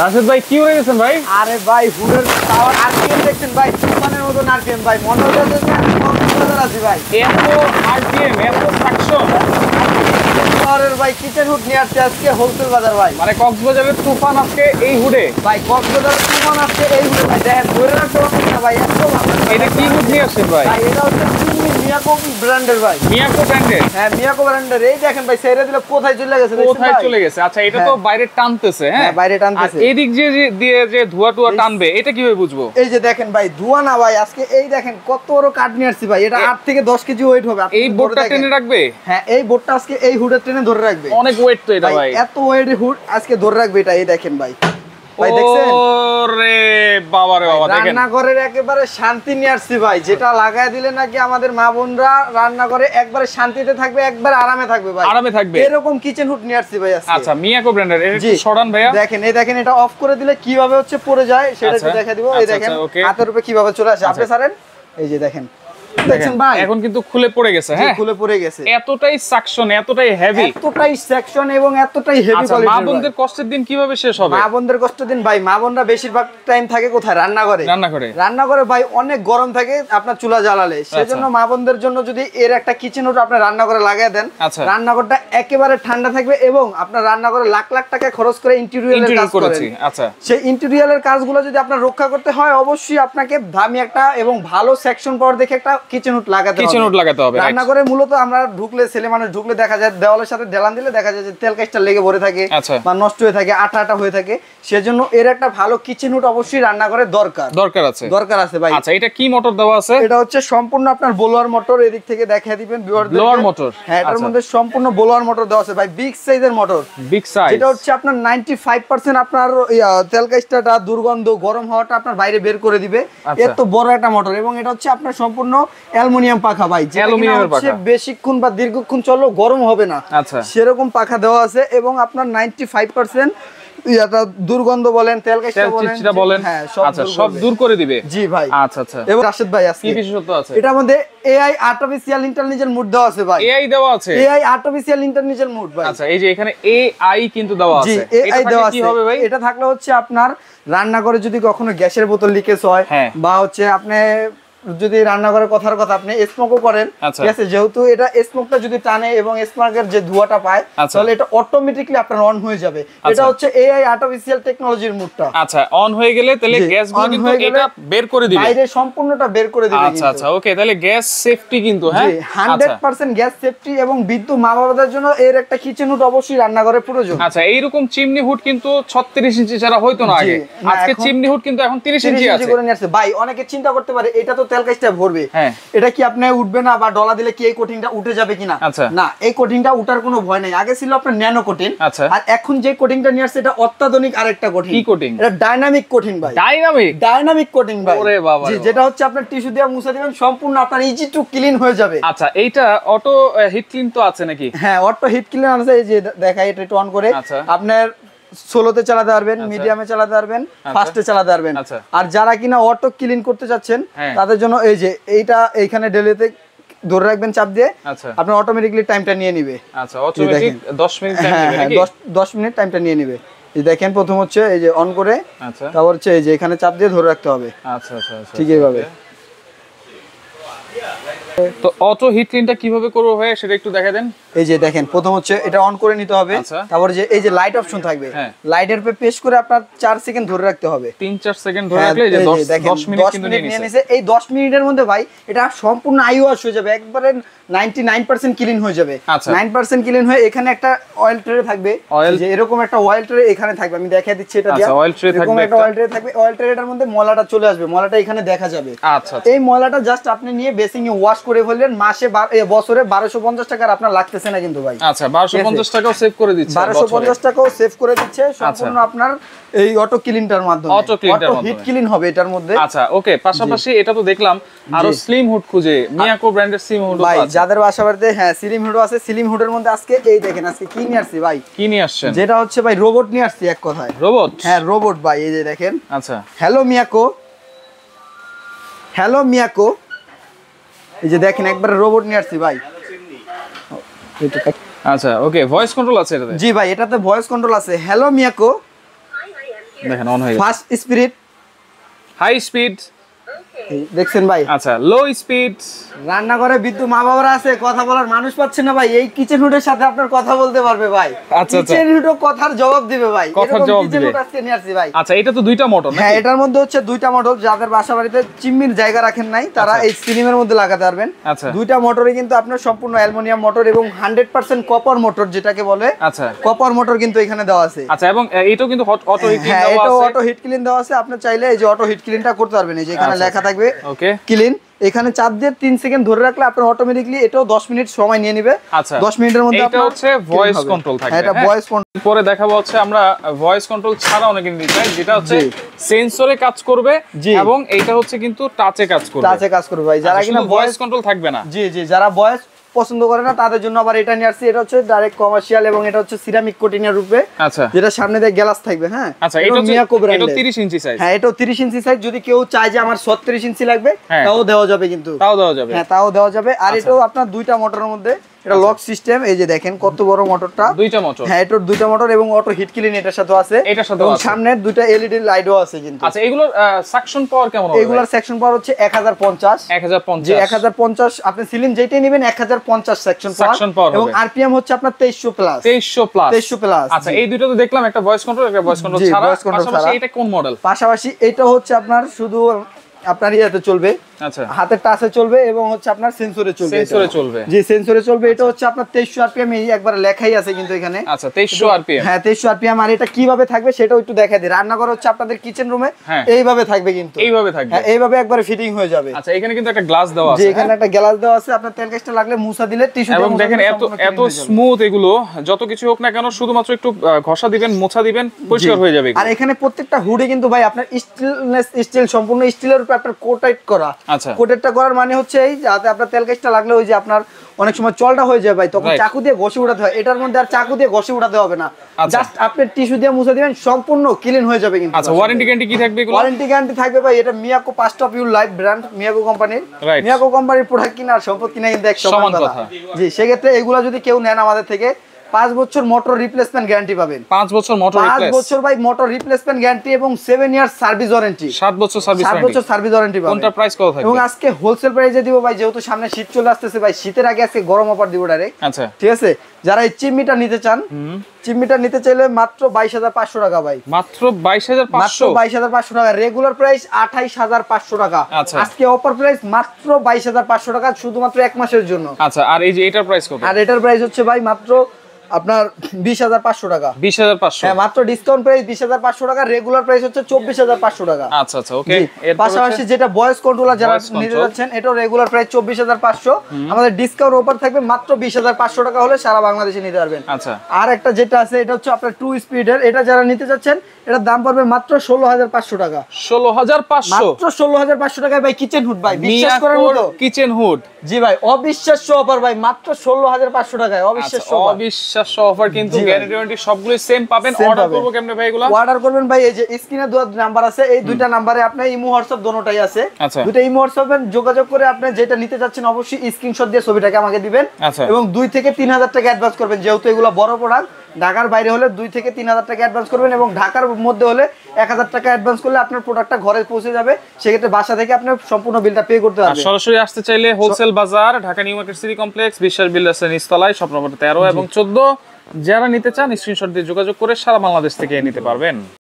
রাশেদ ভাই কি হয়ে গেছেন ভাই আরে ভাই হুরের পাওয়ার আর কি দেখছেন ভাই সুপারের মতো নারকেন ভাই মনে হচ্ছে আমি কম্পিউটার আছি ভাই এত আর কি এত ফ্যাকশন শহরের ভাই কিচেন হুড নিয়ে আসছে আজকে হোলসেল বাজার ভাই মানে কক্সবাজারের তুফান আজকে এই হুডে ভাই কক্সবাজারের তুফান আজকে এই হুডে ভাই দেখেন ধরে রাখতে পারছেন না ভাই এত এটা কি হুড নিয়ে আসছেন ভাই এটা হচ্ছে মিয়াকো ব্র্যান্ডের ভাই মিয়াকো ব্র্যান্ডের হ্যাঁ মিয়াকো ব্র্যান্ডের এই দেখেন ভাই দিলে কোথায় চলে গেছে কোথায় চলে গেছে আচ্ছা এটা তো হ্যাঁ। বাইরে টানতেছে হ্যাঁ, হ্যাঁ বাইরে টানতেছে এই দিক যে দিয়ে যে ধোয়া টানবে এটা কিভাবে বুঝবো এই যে দেখেন ভাই ধোয়া না ভাই আজকে এই দেখেন কত বড় কাঠ নিয়ে আসছি ভাই এটা আট থেকে দশ কেজি ওয়েট হবে এই বোর্ডটা টেনে রাখবে হ্যাঁ এই বোর্ডটা আজকে এই হুডের টেনে এখানে ধরে রাখবে অনেক ওয়েট তো এটা ভাই এত ওয়েট হুড আজকে ধরে রাখবে এটা এই দেখেন ভাই ভাই দেখছেন ওরে বাবা রে বাবা দেখেন করে একেবারে শান্তি নি আরছি ভাই যেটা লাগায় দিলে নাকি আমাদের মা বোনরা রান্নাঘরে একবারে শান্তিতে থাকবে একবার আরামে থাকবে ভাই আরামে থাকবে এরকম কিচেন হুড নি আরছি ভাই আজকে আচ্ছা মিয়াকো ব্র্যান্ডের এটা একটু সরান ভাইয়া দেখেন এই দেখেন এটা অফ করে দিলে কিভাবে হচ্ছে পড়ে যায় সেটা একটু আচ্ছা। দেখা দিব এই আচ্ছা, দেখেন আচ্ছা, হাতের উপরে কিভাবে চলে আসে আপনি সারেন এই যে দেখেন দেখেন ভাই এখন কিন্তু খুলে পড়ে গেছে হ্যাঁ খুলে পড়ে গেছে সাকশন হেভি এবং হেভি কোয়ালিটি আচ্ছা, মা বোনদের কষ্টের দিন কিভাবে শেষ হবে মা বোনদের কষ্টের দিন ভাই মা বোনরা বেশিরভাগ টাইম থাকে কোথায় রান্না করে রান্না করে রান্না করে ভাই অনেক গরম থাকে আপনার চুলা জ্বালালে আচ্ছা। সেজন্য মা বোনদের জন্য যদি এর একটা কিচেন ওটা আপনি রান্না করে লাগিয়ে দেন আচ্ছা। রান্নাঘরটা একেবারে ঠান্ডা থাকবে এবং আপনার রান্না করে লাখ লাখ টাকা খরচ করে ইন্টেরিয়রের কাজ করেছি আচ্ছা সেই ইন্টেরিয়রের কাজগুলো যদি আপনার রক্ষা করতে হয় অবশ্যই আপনাকে দামি একটা এবং ভালো সেকশন পাওয়ার দেখে একটা কিচেন লাগাতে কিচেন লাগাতে হবে রান্নাঘরে মূলত আমরা ঢুকলে ছেলে মানুষ ঢুকলে দেখা যায় দেওয়ালের সাথে দিলে দেখা যায় যে তেল কাজটা লেগে ভরে থাকে আচ্ছা। বা নষ্ট হয়ে থাকে আটা আটা হয়ে থাকে সেজন্য এর একটা ভালো কিচেন অবশ্যই রান্নাঘরে দরকার দরকার আছে দরকার আছে ভাই আচ্ছা এটা কি মোটর দেওয়া আছে এটা হচ্ছে সম্পূর্ণ আপনার বোলোয়ার মোটর এদিক থেকে দিবেন মোটর হ্যাঁ এটার আচ্ছা। মধ্যে সম্পূর্ণ বোলোয়ার মোটর দেওয়া আছে ভাই বিগ সাইজের মোটর বিগ সাইজ এটা হচ্ছে আপনার পার্সেন্ট আপনার তেল কাজটা দুর্গন্ধ গরম হওয়াটা আপনার বাইরে বের করে দিবে আচ্ছা। এত বড় একটা মোটর এবং এটা হচ্ছে আপনার সম্পূর্ণ অ্যালুমিনিয়াম পাখা ভাই অ্যালুমিনিয়ামের পাখা বেশিক্ষণ বা দীর্ঘক্ষণ চললেও গরম হবে না আচ্ছা সেরকম পাখা দেওয়া আছে এবং আপনার 95% এটা এখানে দেওয়া আছে দেওয়া আছে আচ্ছা, ভাই এটা থাকলে হচ্ছে আপনার রান্নাঘরে যদি কখনো গ্যাসের বোতল লিকেজ হয় হ্যাঁ। বা হচ্ছে আপনি যদি রান্না করার কথার কথা আপনি স্মোকও করেন আচ্ছা। ঠিক আছে যেহেতু এটা স্মোকটা যদি টানে এবং স্মোকের যে ধোঁয়াটা পায় আচ্ছা। তাহলে এটা অটোমেটিক্যালি আপনার অন হয়ে যাবে আচ্ছা। এটা হচ্ছে এআই আর্টিফিশিয়াল টেকনোলজির মুডটা আচ্ছা অন হয়ে গেলে তাহলে গ্যাস গুলো কিন্তু এটা বের করে দিবে বাইরে সম্পূর্ণটা বের করে দিবে আচ্ছা আচ্ছা ওকে তাহলে গ্যাস সেফটি কিন্তু হ্যাঁ 100% গ্যাস সেফটি এবং বিদ্যুৎ মা বাবাদের জন্য এর একটা কিচেন হুড অবশ্যই রান্নাঘরে প্রয়োজন আচ্ছা এই রকম চিমনি হুড কিন্তু 36 ইঞ্চি ছাড়া হয়তো না আগে আজকে চিমনি হুড কিন্তু এখন 30 ইঞ্চি আছে ভাই অনেকে চিন্তা করতে পারে এটা তো তেল কাজটা ভরবে হ্যাঁ। এটা কি আপনি উঠবে না বা ডলা দিলে কি এই কোটিংটা উঠে যাবে কিনা আচ্ছা। না এই কোটিংটা উঠার কোনো ভয় নাই আগে ছিল আপনার ন্যানো কোটিং আচ্ছা। আর এখন যে কোটিংটা নিয়ে আসছে এটা অত্যাধুনিক আরেকটা কোটিং কি কোটিং এটা ডাইনামিক কোটিং ভাই ডাইনামিক ডাইনামিক কোটিং ভাই ওরে বাবা যেটা হচ্ছে আপনার টিস্যু দিয়ে মুছে দিবেন সম্পূর্ণ আপনার ইজি টু ক্লিন হয়ে যাবে আচ্ছা এইটা অটো হিট ক্লিন তো আছে নাকি হ্যাঁ অটো হিট ক্লিন আছে এই যে দেখা এটা একটু অন করে আচ্ছা। আপনার সোলোতে চালাতে পারবেন আচ্ছা। মিডিয়ামে চালাতে পারবেন আচ্ছা। ফাস্টে চালাতে পারবেন আচ্ছা। আর যারা কিনা অটো ক্লিন করতে চাচ্ছেন হ্যাঁ। তাদের জন্য এই যে এইটা এইখানে ডেলিতে ধরে রাখবেন চাপ দিয়ে আপনার অটোমেটিকলি টাইমটা নিয়ে নিবে মিনিট টাইম নেবে মিনিট টাইমটা নিয়ে নিবে দেখেন প্রথম হচ্ছে এই যে অন করে তারপর হচ্ছে এই যে এখানে চাপ দিয়ে ধরে রাখতে হবে ঠিক এইভাবে তো অটো হিট ক্লিনটা কিভাবে করবো ভাই সেটা একটু দেখা দেন এই যে দেখেন প্রথম হচ্ছে এটা অন করে নিতে হবে আচ্ছা। তারপর যে এই যে লাইট অপশন থাকবে লাইটের হ্যাঁ। পে পেশ করে আপনার 4 সেকেন্ড ধরে রাখতে হবে 3 4 সেকেন্ড ধরে হ্যাঁ, রাখলে এই যে 10 10 মিনিট কিন্তু নিয়ে নিছে এই 10 মিনিটের মধ্যে ভাই এটা সম্পূর্ণ আই ওয়াশ হয়ে যাবে একবারে 99% ক্লিন হয়ে যাবে 9% আচ্ছা। ক্লিন হয়ে এখানে একটা অয়েল ট্রে থাকবে যে এরকম একটা অয়েল ট্রে এখানে থাকবে আমি দেখিয়ে দিচ্ছি এটা আচ্ছা, দিয়ে অয়েল ট্রে থাকবে একটা অয়েল ট্রে থাকবে অয়েল ট্রেটার মধ্যে মলাটা চলে আসবে মলাটা এখানে দেখা যাবে আচ্ছা এই মলাটা জাস্ট আপনি নিয়ে বেসিং এ ওয়াশ করে ফেললেন মাসে বছরে 1250 টাকা আপনার লাগবে লাগতেছে না কিন্তু ভাই আচ্ছা 1250 টাকাও সেভ করে দিচ্ছে 1250 টাকাও সেভ করে দিচ্ছে আচ্ছা। সম্পূর্ণ আপনার এই অটো ক্লিনটার মাধ্যমে অটো ক্লিনটার মাধ্যমে হিট ক্লিন হবে এটার মধ্যে আচ্ছা ওকে পাশাপাশি এটা তো দেখলাম আরো স্লিম হুড খুঁজে মিয়াকো ব্র্যান্ডের স্লিম হুড ভাই যাদের বাসা বাড়িতে হ্যাঁ স্লিম হুড আছে স্লিম হুডের মধ্যে আজকে এই দেখেন আজকে কি নিয়ে আসছি ভাই কি নিয়ে আসছেন যেটা হচ্ছে ভাই রোবট নিয়ে আসছি এক কথায় রোবট হ্যাঁ রোবট ভাই এই যে দেখেন আচ্ছা হ্যালো মিয়াকো হ্যালো মিয়াকো এই যে দেখেন একবার রোবট নিয়ে আসছি ভাই আচ্ছা ওকে ভয়েস কন্ট্রোল আছে এটাতে জি ভাই এটাতে ভয়েস কন্ট্রোল আছে হ্যালো মিয়াকো দেখেন অন হয়ে গেছে ফাস্ট স্পিড হাই স্পিড দেখছেন ভাই আচ্ছা লো স্পিড রান্নাঘরে বিদ্যুৎ মা বাবারা আছে কথা বলার মানুষ পাচ্ছেন না ভাই এই কিচেন হুডের সাথে আপনার কথা বলতে পারবে ভাই আচ্ছা কিচেন আচ্ছা। হুড কথার জবাব দিবে ভাই কথার জবাব দিবে আজকে নিয়ে আসছি ভাই আচ্ছা এটা তো দুইটা মডেল হ্যাঁ এটার মধ্যে হচ্ছে দুইটা মডেল যাদের বাসা বাড়িতে চিমনির জায়গা রাখেন নাই তারা আচ্ছা। এই সিলিমের মধ্যে লাগাতে পারবেন আচ্ছা দুইটা মোটরই কিন্তু আপনার সম্পূর্ণ অ্যালুমিনিয়াম মোটর এবং 100% কপার মোটর যেটাকে বলে আচ্ছা কপার মোটর কিন্তু এখানে দেওয়া আছে আচ্ছা এবং এটাও কিন্তু অটো হিট ক্লিন দেওয়া আছে হ্যাঁ এটাও অটো হিট ক্লিন দেওয়া আছে আপনি চাইলে এই যে অটো হিট ক্লিনটা করতে পারবেন এই যে এখানে আচ্ছা, লেখা লেখা থাকবে ওকে ক্লিন এখানে চার দিয়ে তিন সেকেন্ড ধরে রাখলে আপনার অটোমেটিকলি এটাও 10 মিনিট সময় নিয়ে নেবে আচ্ছা 10 মিনিটের মধ্যে হ্যাঁ, এটা হচ্ছে ভয়েস কন্ট্রোল থাকে এটা ভয়েস কন্ট্রোল পরে দেখাবো হচ্ছে আমরা ভয়েস কন্ট্রোল ছাড়া অনেক জিনিস চাই যেটা হচ্ছে সেন্সরে কাজ করবে এবং এটা হচ্ছে কিন্তু টাচে কাজ করবে টাচে কাজ করবে ভাই যারা আচ্ছা, কিনা ভয়েস কন্ট্রোল থাকবে না জি জি যারা ভয়েস পছন্দ করে না তাদের জন্য আবার এটা নিয়ে আসছি এটা হচ্ছে ডাইরেক্ট কমার্শিয়াল এবং এটা হচ্ছে সিরামিক কোটিনের রূপে আচ্ছা যেটা সামনে দিয়ে গ্লাস থাকবে হ্যাঁ আচ্ছা এটা মিয়া কোবরা এটা 30 ইঞ্চি সাইজ হ্যাঁ এটা 30 ইঞ্চি সাইজ যদি কেউ চায় যে আমার 36 ইঞ্চি লাগবে হ্যাঁ। তাও দেওয়া যাবে কিন্তু তাও দেওয়া যাবে হ্যাঁ তাও দেওয়া যাবে আর আচ্ছা। এটাও আপনার দুইটা মোটরের মধ্যে এটা লক সিস্টেম এই যে দেখেন কত বড় মোটরটা দুইটা মোটর হ্যাঁ এটার দুইটা মোটর এবং অটো হিট ক্লিন এটার সাথে আছে এটার সাথে আছে সামনের দুইটা এলইডি লাইটও আছে কিন্তু আচ্ছা এগুলোর সেকশন পাওয়ার কেমন হবে এগুলোর সেকশন পাওয়ার হচ্ছে 1050 1050 যে 1050 আপনি সিলিন যেটাই নেবেন 1050 পাওয়ার এবং আরপিএম হচ্ছে আপনার 2300 প্লাস 2300 প্লাস 2300 প্লাস আচ্ছা এই দুটো তো দেখলাম একটা ভয়েস কন্ট্রোল একটা ভয়েস কন্ট্রোল ছাড়া পাশাপাশি এটা কোন মডেল পাশাপাশি এটা হচ্ছে আপনার শুধু আপনার ইয়াতে চলবে আচ্ছা হাতের টাচে চলবে এবং হচ্ছে আপনার সেন্সরে চলবে সেন্সরে চলবে জি সেন্সরে চলবে এটা হচ্ছে আপনার 2300 আরপিএম এই একবার লেখাই আছে কিন্তু এখানে আচ্ছা 2300 আরপিএম হ্যাঁ 2300 আরপিএম আর এটা কিভাবে থাকবে সেটাও একটু দেখাই দিই রান্নাঘর হচ্ছে আপনাদের কিচেন রুমে হ্যাঁ। এইভাবে থাকবে কিন্তু এইভাবে থাকবে হ্যাঁ এইভাবে একবার ফিটিং হয়ে যাবে আচ্ছা এখানে কিন্তু একটা গ্লাস দেওয়া আছে জি এখানে একটা গ্লাস দেওয়া আছে আপনার তেল কাজটা লাগলে মুছা দিলে টিস্যু এবং দেখেন এত এত স্মুথ এগুলো যত কিছু হোক না কেন শুধুমাত্র একটু ঘষা দিবেন মোছা দিবেন পরিষ্কার হয়ে যাবে আর এখানে প্রত্যেকটা হুডে কিন্তু ভাই আপনার স্টিলনেস স্টিল সম্পূর্ণ স্টিলের উপর আপনার কোটাইট করা আচ্ছা। করার মানে হচ্ছে এই যাতে আপনার তেল গ্যাসটা লাগলে ওই যে আপনার অনেক সময় চলটা হয়ে যায় ভাই তখন চাকু দিয়ে ঘষে উঠাতে হয় এটার মধ্যে আর চাকু দিয়ে ঘষে উঠাতে হবে না জাস্ট আচ্ছা। আপনি টিস্যু দিয়ে মুছে দিবেন সম্পূর্ণ ক্লিন হয়ে যাবে কিন্তু আচ্ছা ওয়ারেন্টি গ্যারান্টি কি থাকবে ওয়ারেন্টি গ্যারান্টি থাকবে ভাই এটা Miyako part of your life brand Miyako কোম্পানির মিয়াকো কোম্পানির প্রোডাক্ট কিনা আর সম্পদ কিনা কিন্তু এক সমান কথা জি সেক্ষেত্রে এগুলো যদি কেউ নেন আমাদের থেকে পাঁচ বছর মোটর রিপ্লেসমেন্ট গ্যারান্টি পাবেন পাঁচ বছর মোটর পাঁচ বছর ভাই মোটর রিপ্লেসমেন্ট গ্যারান্টি এবং সেভেন ইয়ার সার্ভিস ওয়ারেন্টি সাত বছর সার্ভিস সাত বছর সার্ভিস ওয়ারেন্টি পাবেন কোনটা প্রাইস কত থাকবে এবং আজকে হোলসেল প্রাইসে দিব ভাই যেহেতু সামনে শীত চলে আসছে ভাই শীতের আগে আজকে গরম অফার দিব ডাইরেক্ট আচ্ছা ঠিক আছে যারা এই চিমনিটা নিতে চান চিমনিটা নিতে চাইলে মাত্র বাইশ হাজার পাঁচশো টাকা ভাই মাত্র বাইশ হাজার পাঁচশো বাইশ হাজার পাঁচশো টাকা রেগুলার প্রাইস আঠাইশ হাজার পাঁচশো টাকা আচ্ছা। আজকে অফার প্রাইস মাত্র বাইশ হাজার পাঁচশো টাকা শুধুমাত্র এক মাসের জন্য আচ্ছা আর এই যে এটার প্রাইস কত আর এটার প্রাইস হচ্ছে ভাই মাত্র আপনার বিশ হাজার পাঁচশো টাকা বিশ হাজার পাঁচশো হ্যাঁ মাত্র ডিসকাউন্ট প্রাইস বিশ হাজার পাঁচশো টাকা রেগুলার প্রাইস হচ্ছে চব্বিশ হাজার পাঁচশো টাকা আচ্ছা আচ্ছা ওকে পাশাপাশি যেটা বয়স কন্ট্রোলার যারা নিতে যাচ্ছেন এটাও রেগুলার প্রাইস চব্বিশ হাজার পাঁচশো আমাদের ডিসকাউন্ট অফার থাকবে মাত্র বিশ হাজার পাঁচশো টাকা হলে সারা বাংলাদেশে নিতে পারবেন আচ্ছা আর একটা যেটা আছে এটা হচ্ছে আপনার টু স্পিডের এটা যারা নিতে যাচ্ছেন এটার দাম পড়বে মাত্র ষোলো হাজার পাঁচশো টাকা ষোলো হাজার পাঁচশো মাত্র ষোলো হাজার পাঁচশো টাকায় ভাই কিচেন হুড ভাই বিশ্বাস করার মতো কিচেন হুড জি ভাই অবিশ্বাস্য অফার ভাই মাত্র ষোলো হাজার পাঁচশো টাকায় অবিশ্বাস্য আচ্ছা, অবিশ্বাস্য অফার কিন্তু গ্যারান্টি ওয়ারেন্টি সবগুলো সেম পাবেন অর্ডার করবো কেমনে ভাই এগুলো অর্ডার করবেন ভাই এই যে স্ক্রিনে দুটো নাম্বার আছে এই দুইটা নাম্বারে আপনার ইমো হোয়াটসঅ্যাপ দোনোটাই আছে আচ্ছা। দুইটা ইমো হোয়াটসঅ্যাপে যোগাযোগ করে আপনি যেটা নিতে চাচ্ছেন অবশ্যই স্ক্রিনশট দিয়ে ছবিটাকে আমাকে দিবেন আচ্ছা। এবং দুই থেকে তিন হাজার টাকা অ্যাডভান্স করবেন যেহেতু এগুলো বড় প্রোডাক্ট ঢাকার বাইরে হলে দুই থেকে তিন হাজার টাকা অ্যাডভান্স করবেন এবং ঢাকার মধ্যে হলে এক হাজার টাকা অ্যাডভান্স করলে আপনার প্রোডাক্টটা ঘরে পৌঁছে যাবে সেক্ষেত্রে বাসা থেকে আপনার সম্পূর্ণ বিলটা পে করতে পারবেন সরাসরি আসতে চাইলে হোলসেল বাজার Dhaka new market city complex Biswas বিল্ডার্সের নিস্তলায় সব নম্বর তেরো এবং চোদ্দ যারা নিতে চান স্ক্রিনশট দিয়ে যোগাযোগ করে সারা বাংলাদেশ থেকে নিতে পারবেন